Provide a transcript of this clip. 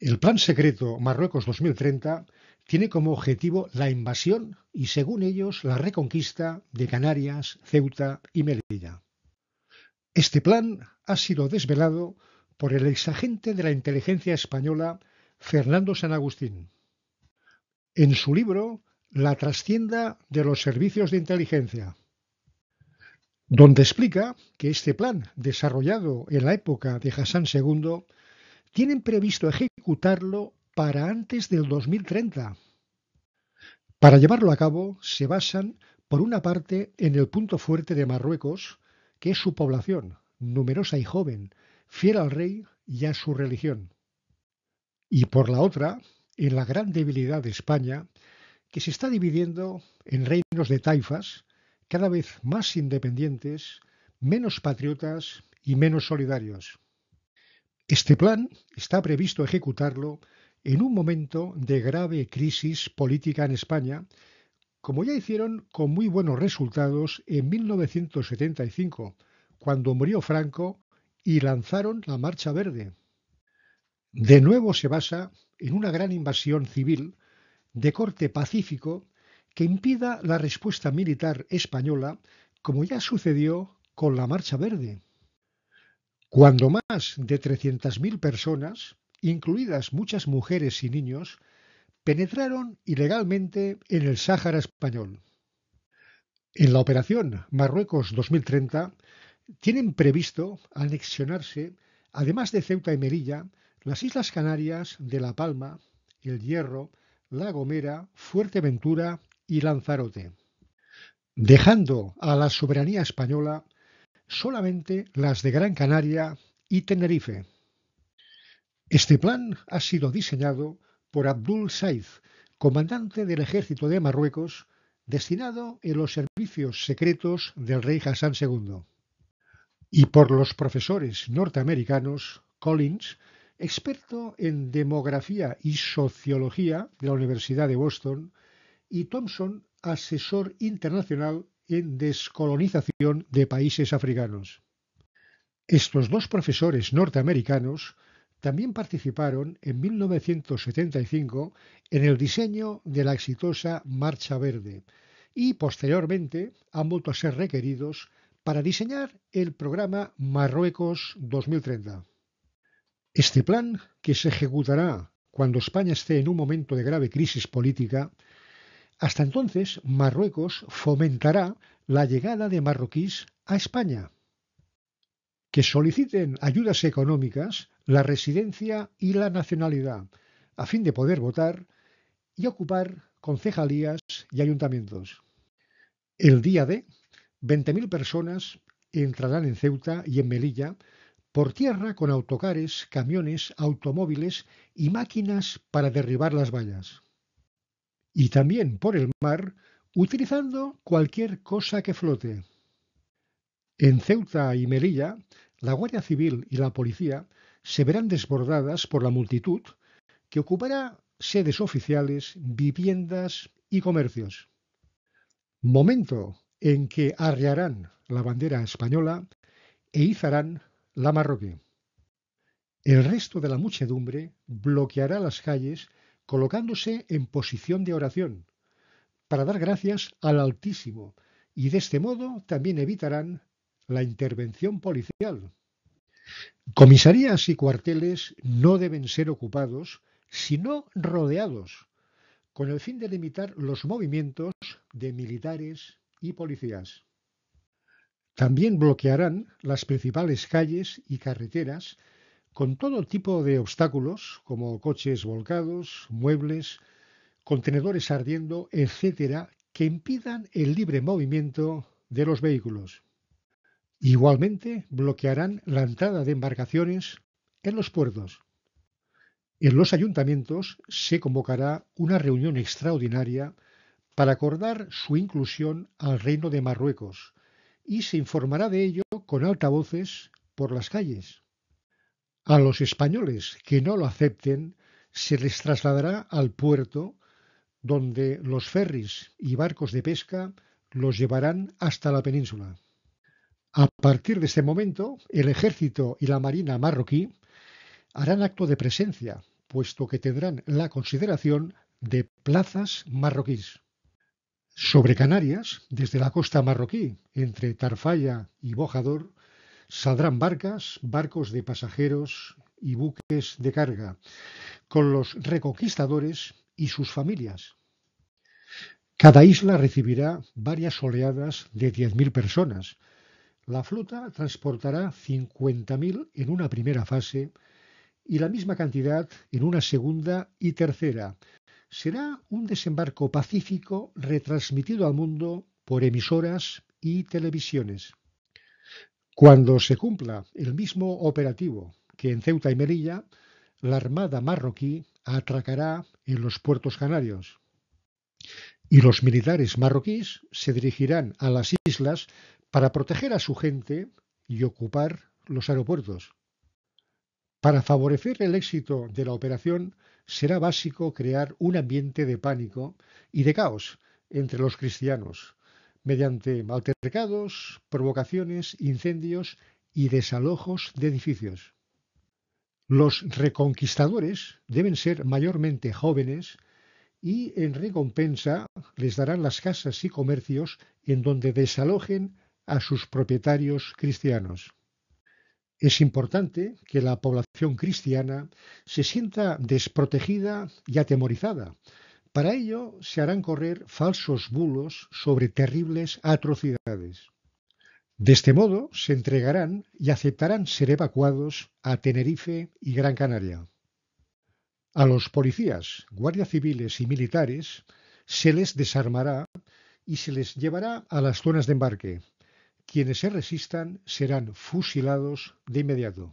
El plan secreto Marruecos 2030 tiene como objetivo la invasión y, según ellos, la reconquista de Canarias, Ceuta y Melilla. Este plan ha sido desvelado por el exagente de la inteligencia española Fernando San Agustín. En su libro La trastienda de los servicios de inteligencia, donde explica que este plan, desarrollado en la época de Hassan II, tienen previsto ejecutarlo para antes del 2030. Para llevarlo a cabo se basan, por una parte, en el punto fuerte de Marruecos, que es su población, numerosa y joven, fiel al rey y a su religión. Y por la otra, en la gran debilidad de España, que se está dividiendo en reinos de taifas, cada vez más independientes, menos patriotas y menos solidarios. Este plan está previsto ejecutarlo en un momento de grave crisis política en España, como ya hicieron con muy buenos resultados en 1975, cuando murió Franco y lanzaron la Marcha Verde. De nuevo se basa en una gran invasión civil de corte pacífico que impida la respuesta militar española, como ya sucedió con la Marcha Verde cuando más de 300.000 personas, incluidas muchas mujeres y niños, penetraron ilegalmente en el Sáhara español. En la operación Marruecos 2030 tienen previsto anexionarse, además de Ceuta y Melilla, las Islas Canarias de La Palma, El Hierro, La Gomera, Fuerteventura y Lanzarote, dejando a la soberanía española solamente las de Gran Canaria y Tenerife. Este plan ha sido diseñado por Abdul Said, comandante del ejército de Marruecos, destinado en los servicios secretos del rey Hassan II, y por los profesores norteamericanos Collins, experto en demografía y sociología de la Universidad de Boston, y Thompson, asesor internacional en descolonización de países africanos. Estos dos profesores norteamericanos también participaron en 1975 en el diseño de la exitosa Marcha Verde y posteriormente han vuelto a ser requeridos para diseñar el programa Marruecos 2030. Este plan, que se ejecutará cuando España esté en un momento de grave crisis política, hasta entonces, Marruecos fomentará la llegada de marroquíes a España, que soliciten ayudas económicas, la residencia y la nacionalidad, a fin de poder votar y ocupar concejalías y ayuntamientos. El día de, 20.000 personas entrarán en Ceuta y en Melilla por tierra con autocares, camiones, automóviles y máquinas para derribar las vallas y también por el mar utilizando cualquier cosa que flote. En Ceuta y Melilla, la Guardia Civil y la policía se verán desbordadas por la multitud que ocupará sedes oficiales, viviendas y comercios. Momento en que arrearán la bandera española e izarán la marroquí. El resto de la muchedumbre bloqueará las calles colocándose en posición de oración, para dar gracias al Altísimo, y de este modo también evitarán la intervención policial. Comisarías y cuarteles no deben ser ocupados, sino rodeados, con el fin de limitar los movimientos de militares y policías. También bloquearán las principales calles y carreteras con todo tipo de obstáculos, como coches volcados, muebles, contenedores ardiendo, etcétera, que impidan el libre movimiento de los vehículos. Igualmente, bloquearán la entrada de embarcaciones en los puertos. En los ayuntamientos se convocará una reunión extraordinaria para acordar su inclusión al Reino de Marruecos y se informará de ello con altavoces por las calles. A los españoles que no lo acepten se les trasladará al puerto donde los ferries y barcos de pesca los llevarán hasta la península. A partir de este momento, el ejército y la marina marroquí harán acto de presencia, puesto que tendrán la consideración de plazas marroquíes. Sobre Canarias, desde la costa marroquí, entre Tarfalla y Bojador, Saldrán barcas, barcos de pasajeros y buques de carga, con los reconquistadores y sus familias. Cada isla recibirá varias oleadas de 10.000 personas. La flota transportará 50.000 en una primera fase y la misma cantidad en una segunda y tercera. Será un desembarco pacífico retransmitido al mundo por emisoras y televisiones. Cuando se cumpla el mismo operativo que en Ceuta y Melilla, la Armada marroquí atracará en los puertos canarios y los militares marroquíes se dirigirán a las islas para proteger a su gente y ocupar los aeropuertos. Para favorecer el éxito de la operación será básico crear un ambiente de pánico y de caos entre los cristianos, mediante altercados, provocaciones, incendios y desalojos de edificios. Los reconquistadores deben ser mayormente jóvenes y en recompensa les darán las casas y comercios en donde desalojen a sus propietarios cristianos. Es importante que la población cristiana se sienta desprotegida y atemorizada para ello se harán correr falsos bulos sobre terribles atrocidades. De este modo se entregarán y aceptarán ser evacuados a Tenerife y Gran Canaria. A los policías, guardias civiles y militares se les desarmará y se les llevará a las zonas de embarque. Quienes se resistan serán fusilados de inmediato.